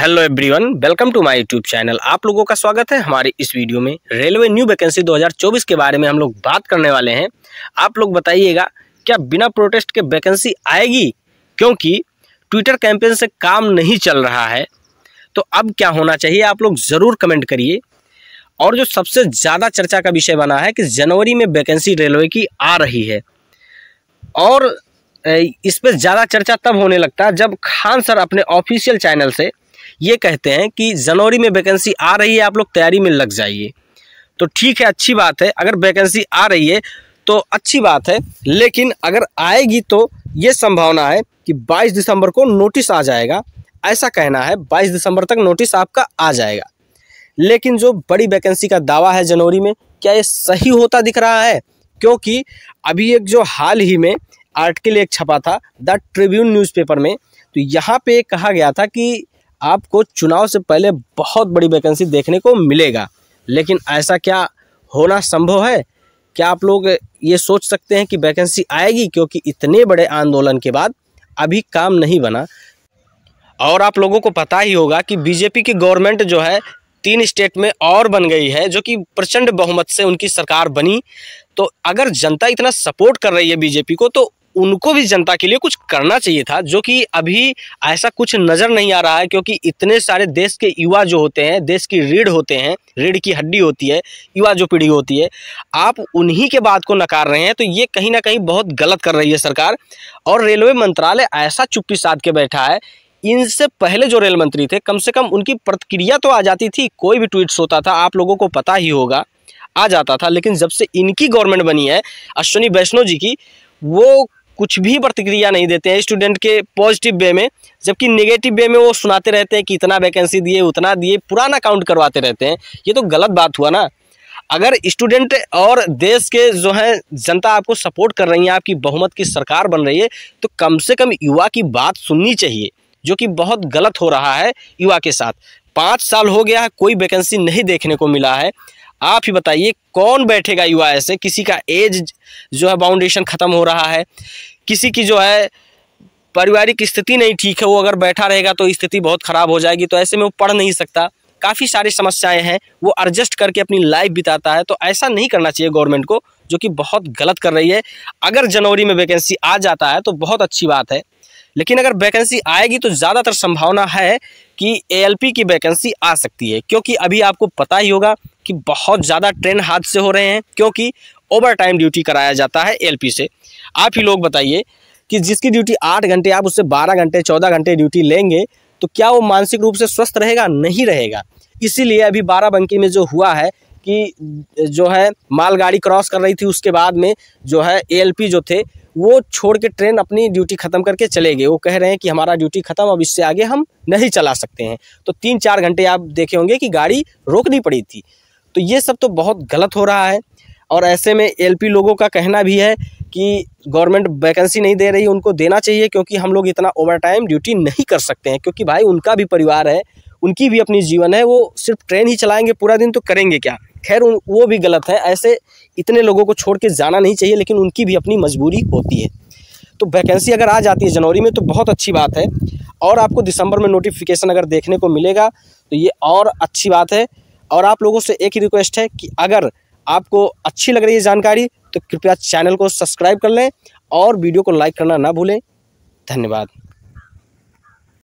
hello everyone welcome to my YouTube channel आप लोगों का स्वागत है हमारे इस वीडियो में रेलवे न्यू वैकेंसी 2024 के बारे में हम लोग बात करने वाले हैं आप लोग बताइएगा क्या बिना प्रोटेस्ट के वैकेंसी आएगी क्योंकि ट्विटर कैंपेन से काम नहीं चल रहा है तो अब क्या होना चाहिए आप लोग ज़रूर कमेंट करिए और जो सबसे ज़्यादा चर्चा का विषय बना है कि जनवरी में वैकेंसी रेलवे की आ रही है और इस पर ज़्यादा चर्चा तब होने लगता है जब खान सर अपने ऑफिशियल चैनल से ये कहते हैं कि जनवरी में वैकेंसी आ रही है आप लोग तैयारी में लग जाइए तो ठीक है अच्छी बात है अगर वैकेंसी आ रही है तो अच्छी बात है लेकिन अगर आएगी तो ये संभावना है कि 22 दिसंबर को नोटिस आ जाएगा ऐसा कहना है 22 दिसंबर तक नोटिस आपका आ जाएगा लेकिन जो बड़ी वैकेंसी का दावा है जनवरी में क्या ये सही होता दिख रहा है क्योंकि अभी एक जो हाल ही में आर्टिकल एक छपा था द ट्रिब्यून न्यूज़पेपर में तो यहाँ पे कहा गया था कि आपको चुनाव से पहले बहुत बड़ी वैकेंसी देखने को मिलेगा लेकिन ऐसा क्या होना संभव है क्या आप लोग ये सोच सकते हैं कि वैकेंसी आएगी क्योंकि इतने बड़े आंदोलन के बाद अभी काम नहीं बना और आप लोगों को पता ही होगा कि बीजेपी की गवर्नमेंट जो है तीन स्टेट में और बन गई है जो कि प्रचंड बहुमत से उनकी सरकार बनी तो अगर जनता इतना सपोर्ट कर रही है बीजेपी को तो उनको भी जनता के लिए कुछ करना चाहिए था जो कि अभी ऐसा कुछ नज़र नहीं आ रहा है क्योंकि इतने सारे देश के युवा जो होते हैं देश की रीढ़ होते हैं रीढ़ की हड्डी होती है युवा जो पीढ़ी होती है आप उन्हीं के बात को नकार रहे हैं तो ये कहीं ना कहीं बहुत गलत कर रही है सरकार और रेलवे मंत्रालय ऐसा चुप्पी साध के बैठा है इनसे पहले जो रेल मंत्री थे कम से कम उनकी प्रतिक्रिया तो आ जाती थी कोई भी ट्वीट्स होता था आप लोगों को पता ही होगा आ जाता था लेकिन जब से इनकी गवर्नमेंट बनी है अश्विनी वैष्णव जी की वो कुछ भी प्रतिक्रिया नहीं देते हैं स्टूडेंट के पॉजिटिव वे में जबकि नेगेटिव वे में वो सुनाते रहते हैं कि इतना वैकेंसी दिए उतना दिए पुराना काउंट करवाते रहते हैं ये तो गलत बात हुआ ना अगर स्टूडेंट और देश के जो है जनता आपको सपोर्ट कर रही है आपकी बहुमत की सरकार बन रही है तो कम से कम युवा की बात सुननी चाहिए जो कि बहुत गलत हो रहा है युवा के साथ पाँच साल हो गया है कोई वैकेंसी नहीं देखने को मिला है आप ही बताइए कौन बैठेगा युवा ऐसे किसी का एज जो है बाउंडेशन ख़त्म हो रहा है किसी की जो है पारिवारिक स्थिति नहीं ठीक है वो अगर बैठा रहेगा तो स्थिति बहुत ख़राब हो जाएगी तो ऐसे में वो पढ़ नहीं सकता काफ़ी सारी समस्याएं हैं वो एडजस्ट करके अपनी लाइफ बिताता है तो ऐसा नहीं करना चाहिए गवर्नमेंट को जो कि बहुत गलत कर रही है अगर जनवरी में वैकेंसी आ जाता है तो बहुत अच्छी बात है लेकिन अगर वैकेंसी आएगी तो ज़्यादातर संभावना है कि ए की वैकेंसी आ सकती है क्योंकि अभी आपको पता ही होगा कि बहुत ज़्यादा ट्रेन हादसे हो रहे हैं क्योंकि ओवर टाइम ड्यूटी कराया जाता है एलपी से आप ही लोग बताइए कि जिसकी ड्यूटी आठ घंटे आप उससे बारह घंटे चौदह घंटे ड्यूटी लेंगे तो क्या वो मानसिक रूप से स्वस्थ रहेगा नहीं रहेगा इसीलिए अभी बाराबंकी में जो हुआ है कि जो है मालगाड़ी क्रॉस कर रही थी उसके बाद में जो है ए जो थे वो छोड़ के ट्रेन अपनी ड्यूटी ख़त्म करके चले गए वो कह रहे हैं कि हमारा ड्यूटी ख़त्म अब इससे आगे हम नहीं चला सकते हैं तो तीन चार घंटे आप देखे होंगे कि गाड़ी रोकनी पड़ी थी तो ये सब तो बहुत गलत हो रहा है और ऐसे में एलपी लोगों का कहना भी है कि गवर्नमेंट वैकेंसी नहीं दे रही उनको देना चाहिए क्योंकि हम लोग इतना ओवर टाइम ड्यूटी नहीं कर सकते हैं क्योंकि भाई उनका भी परिवार है उनकी भी अपनी जीवन है वो सिर्फ ट्रेन ही चलाएंगे पूरा दिन तो करेंगे क्या खैर वो भी गलत है ऐसे इतने लोगों को छोड़ के जाना नहीं चाहिए लेकिन उनकी भी अपनी मजबूरी होती है तो वैकेंसी अगर आ जाती है जनवरी में तो बहुत अच्छी बात है और आपको दिसंबर में नोटिफिकेशन अगर देखने को मिलेगा तो ये और अच्छी बात है और आप लोगों से एक ही रिक्वेस्ट है कि अगर आपको अच्छी लग रही है जानकारी तो कृपया चैनल को सब्सक्राइब कर लें और वीडियो को लाइक करना ना भूलें धन्यवाद